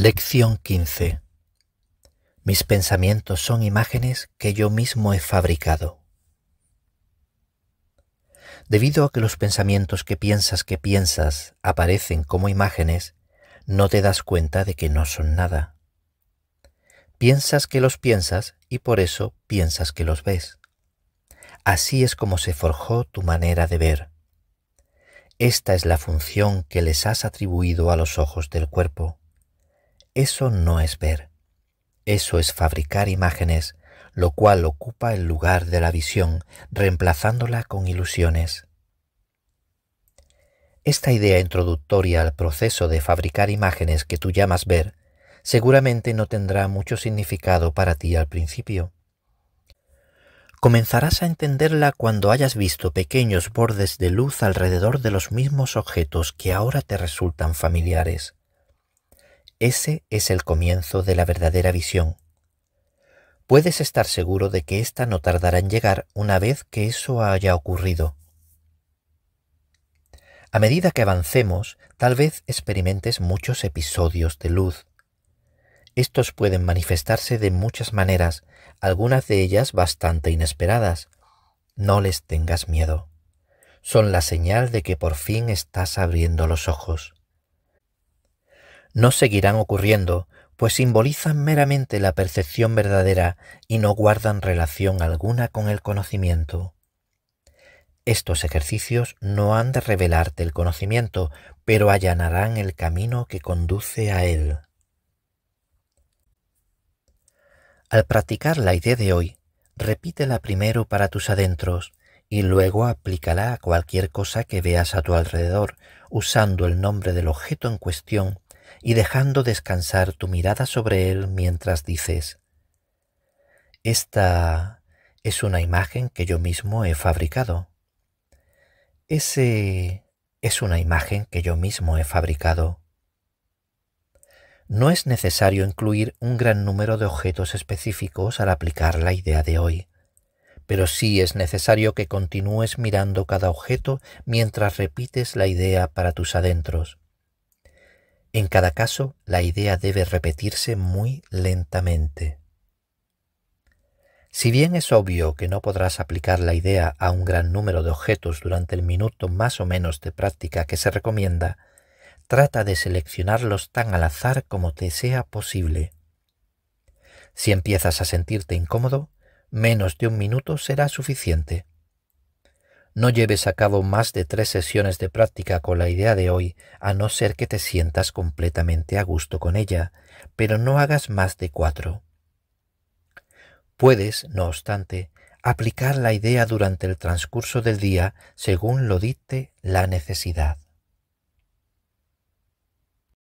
Lección 15. Mis pensamientos son imágenes que yo mismo he fabricado. Debido a que los pensamientos que piensas que piensas aparecen como imágenes, no te das cuenta de que no son nada. Piensas que los piensas y por eso piensas que los ves. Así es como se forjó tu manera de ver. Esta es la función que les has atribuido a los ojos del cuerpo. Eso no es ver. Eso es fabricar imágenes, lo cual ocupa el lugar de la visión, reemplazándola con ilusiones. Esta idea introductoria al proceso de fabricar imágenes que tú llamas ver seguramente no tendrá mucho significado para ti al principio. Comenzarás a entenderla cuando hayas visto pequeños bordes de luz alrededor de los mismos objetos que ahora te resultan familiares. Ese es el comienzo de la verdadera visión. Puedes estar seguro de que ésta no tardará en llegar una vez que eso haya ocurrido. A medida que avancemos, tal vez experimentes muchos episodios de luz. Estos pueden manifestarse de muchas maneras, algunas de ellas bastante inesperadas. No les tengas miedo. Son la señal de que por fin estás abriendo los ojos no seguirán ocurriendo, pues simbolizan meramente la percepción verdadera y no guardan relación alguna con el conocimiento. Estos ejercicios no han de revelarte el conocimiento, pero allanarán el camino que conduce a él. Al practicar la idea de hoy, repítela primero para tus adentros y luego aplícala a cualquier cosa que veas a tu alrededor, usando el nombre del objeto en cuestión y dejando descansar tu mirada sobre él mientras dices, Esta es una imagen que yo mismo he fabricado. Ese es una imagen que yo mismo he fabricado. No es necesario incluir un gran número de objetos específicos al aplicar la idea de hoy, pero sí es necesario que continúes mirando cada objeto mientras repites la idea para tus adentros. En cada caso, la idea debe repetirse muy lentamente. Si bien es obvio que no podrás aplicar la idea a un gran número de objetos durante el minuto más o menos de práctica que se recomienda, trata de seleccionarlos tan al azar como te sea posible. Si empiezas a sentirte incómodo, menos de un minuto será suficiente. No lleves a cabo más de tres sesiones de práctica con la idea de hoy, a no ser que te sientas completamente a gusto con ella, pero no hagas más de cuatro. Puedes, no obstante, aplicar la idea durante el transcurso del día según lo dicte la necesidad.